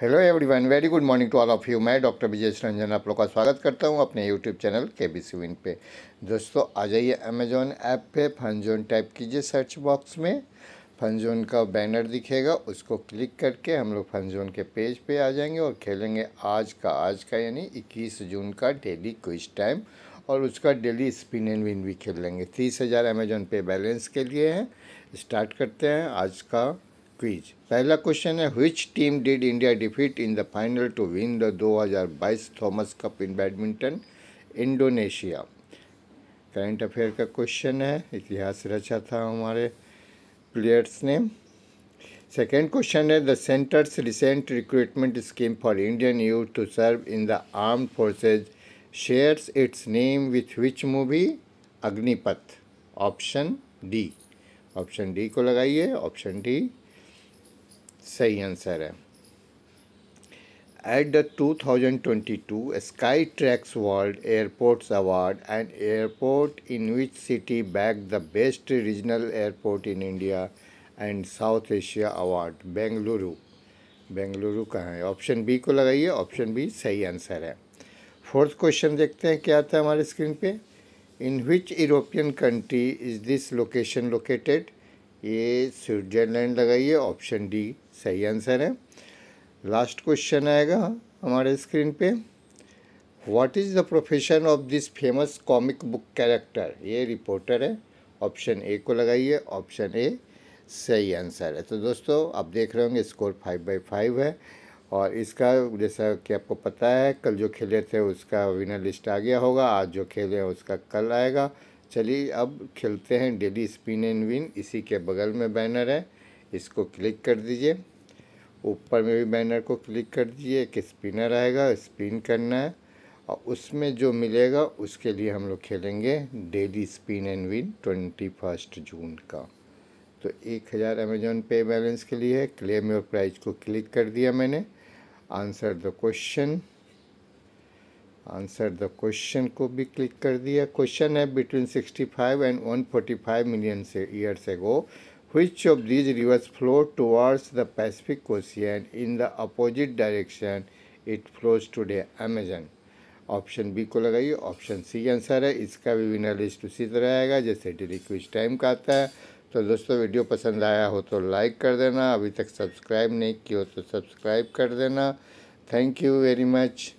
hello everyone very good morning to all of you मैं doctor Vijay Ranjan आप लोग का स्वागत करता हूं अपने यूट्यूब चैनल के बी सी विन पे दोस्तों आ जाइए अमेजोन ऐप पे फनजोन टाइप कीजिए सर्च बॉक्स में फनजोन का बैनर दिखेगा उसको क्लिक करके हम लोग फनजोन के पेज पे आ जाएंगे और खेलेंगे आज का आज का यानी इक्कीस जून का डेली क्विज टाइम और उसका डेली स्पिन एंड विन भी खेल लेंगे तीस हज़ार अमेजोन पे बैलेंस के लिए है स्टार्ट करते हैं आज का क्वीज पहला क्वेश्चन है which team did India defeat in the final to win the 2022 Thomas Cup in badminton Indonesia current affair का क्वेश्चन है इतिहास रचा था हमारे प्लेयर्स ने सेकेंड क्वेश्चन है the centre's recent recruitment scheme for Indian youth to serve in the arm forces shares its name with which movie Agnipath option D option D को लगाइए ऑप्शन डी सही आंसर है at the two thousand twenty two Skytrax world airports award and airport in which city back the best regional airport in India and South Asia award Bengaluru Bengaluru कहाँ है option B को लगाइए option B सही answer है fourth question देखते हैं क्या आता है हमारे स्क्रीन पे in which European country is this location located ये स्विट्जरलैंड लगाइए ऑप्शन डी सही आंसर है लास्ट क्वेश्चन आएगा हमारे स्क्रीन पे what is the profession of this famous comic book character ये रिपोर्टर है ऑप्शन ए को लगाइए ऑप्शन ए सही आंसर है तो दोस्तों आप देख रहे होंगे स्कोर फाइव बाई फाइव है और इसका जैसा कि आपको पता है कल जो खेले थे उसका विनर लिस्ट आ गया होगा आज जो खेले हैं उसका कल आएगा चलिए अब खेलते हैं डेली स्पिन एंड विन इसी के बगल में बैनर है इसको क्लिक कर दीजिए ऊपर में भी बैनर को क्लिक कर दीजिए एक स्पिनर आएगा स्पिन करना है और उसमें जो मिलेगा उसके लिए हम लोग खेलेंगे daily spin and win twenty first June का तो एक हज़ार अमेजोन पे बैलेंस के लिए है क्लेम योर प्राइज को क्लिक कर दिया मैंने answer the question answer the question को भी क्लिक कर दिया क्वेश्चन है between sixty five and one forty five million से years ago which of these rivers flow towards the Pacific ocean in the opposite direction it flows today Amazon option B को लगाइए option C answer है इसका भी winner list उसी तरह आएगा जैसे डेली क्विज टाइम का आता है तो दोस्तों वीडियो पसंद आया हो तो लाइक कर देना अभी तक सब्सक्राइब नहीं किया हो तो सब्सक्राइब कर देना थैंक यू वेरी मच